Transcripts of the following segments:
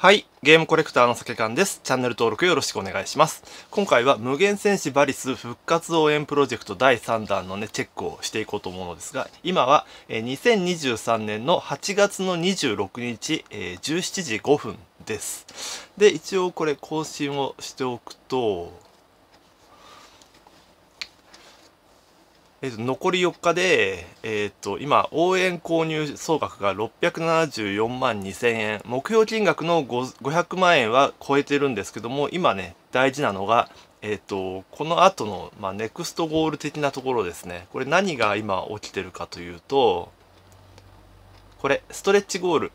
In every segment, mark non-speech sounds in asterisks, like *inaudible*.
はい。ゲームコレクターの酒缶です。チャンネル登録よろしくお願いします。今回は無限戦士バリス復活応援プロジェクト第3弾のね、チェックをしていこうと思うのですが、今は2023年の8月の26日、え17時5分です。で、一応これ更新をしておくと、えー、と残り4日で、えー、と今応援購入総額が674万2000円目標金額の500万円は超えてるんですけども今ね大事なのが、えー、とこの後の、まあ、ネクストゴール的なところですねこれ何が今起きてるかというとこれストレッチゴール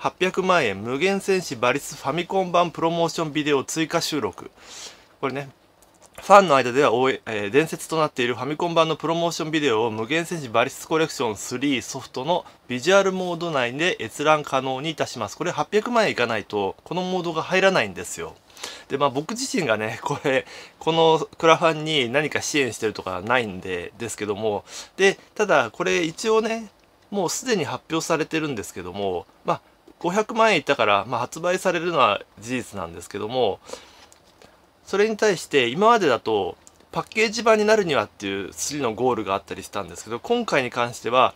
800万円無限戦士バリスファミコン版プロモーションビデオ追加収録これねファンの間では、えー、伝説となっているファミコン版のプロモーションビデオを無限戦士バリスコレクション3ソフトのビジュアルモード内で閲覧可能にいたします。これ800万円いかないと、このモードが入らないんですよ。で、まあ僕自身がね、*laughs* これ、このクラファンに何か支援してるとかないんで、ですけども、で、ただこれ一応ね、もうすでに発表されてるんですけども、まあ500万円いったから、まあ、発売されるのは事実なんですけども、それに対して今までだとパッケージ版になるにはっていう3のゴールがあったりしたんですけど今回に関しては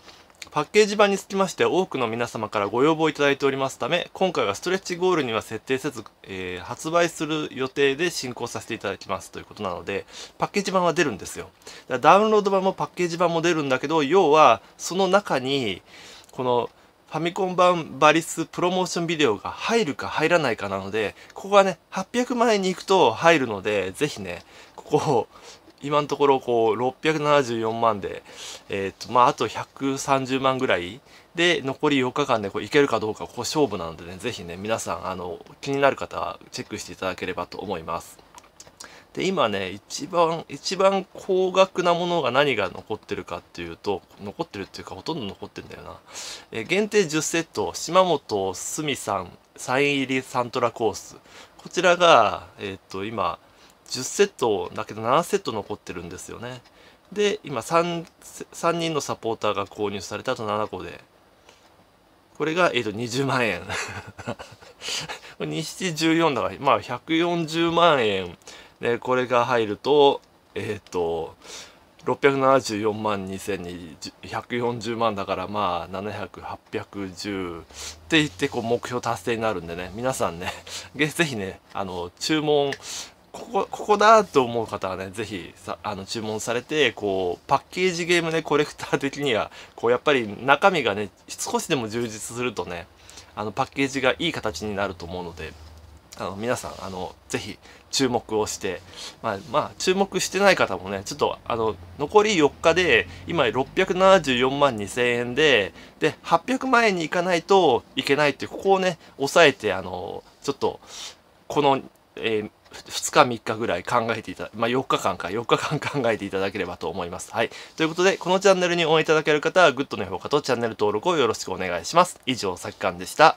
パッケージ版につきまして多くの皆様からご要望いただいておりますため今回はストレッチゴールには設定せず、えー、発売する予定で進行させていただきますということなのでパッケージ版は出るんですよダウンロード版もパッケージ版も出るんだけど要はその中にこのファミコン版バリスプロモーションビデオが入るか入らないかなので、ここはね、800万円に行くと入るので、ぜひね、ここを、今のところこう674万で、えー、っと、まあ、あと130万ぐらいで、残り4日間でこういけるかどうか、ここ勝負なのでね、ぜひね、皆さん、あの、気になる方はチェックしていただければと思います。で今ね一番一番高額なものが何が残ってるかっていうと残ってるっていうかほとんど残ってるんだよな、え限定10セット島本すみさんサイン入りサントラコースこちらがえっ、と今10セットだけど7セット残ってるんですよねで今 3, 3人のサポーターが購入されたと7個でこれが、えっ、ー、と20万円 *laughs* これ2714だからまあ140万円でこれが入るとえっ、ー、と674万2240万だからまあ700810って言ってこう目標達成になるんでね皆さんね *laughs* ぜひねあの注文ここここだと思う方はねぜひさあの注文されてこうパッケージゲームねコレクター的にはこうやっぱり中身がね少しでも充実するとねあのパッケージがいい形になると思うので。あの皆さんあのぜひ注目をして、まあ、まあ注目してない方もねちょっとあの残り4日で今674万2000円でで800万円に行かないといけないってここをね抑えてあのちょっとこの、えー2日3日ぐらい考えていた、まあ、4日間か、4日間考えていただければと思います。はい。ということで、このチャンネルに応援いただける方は、グッドの評価とチャンネル登録をよろしくお願いします。以上、さッきかんでした。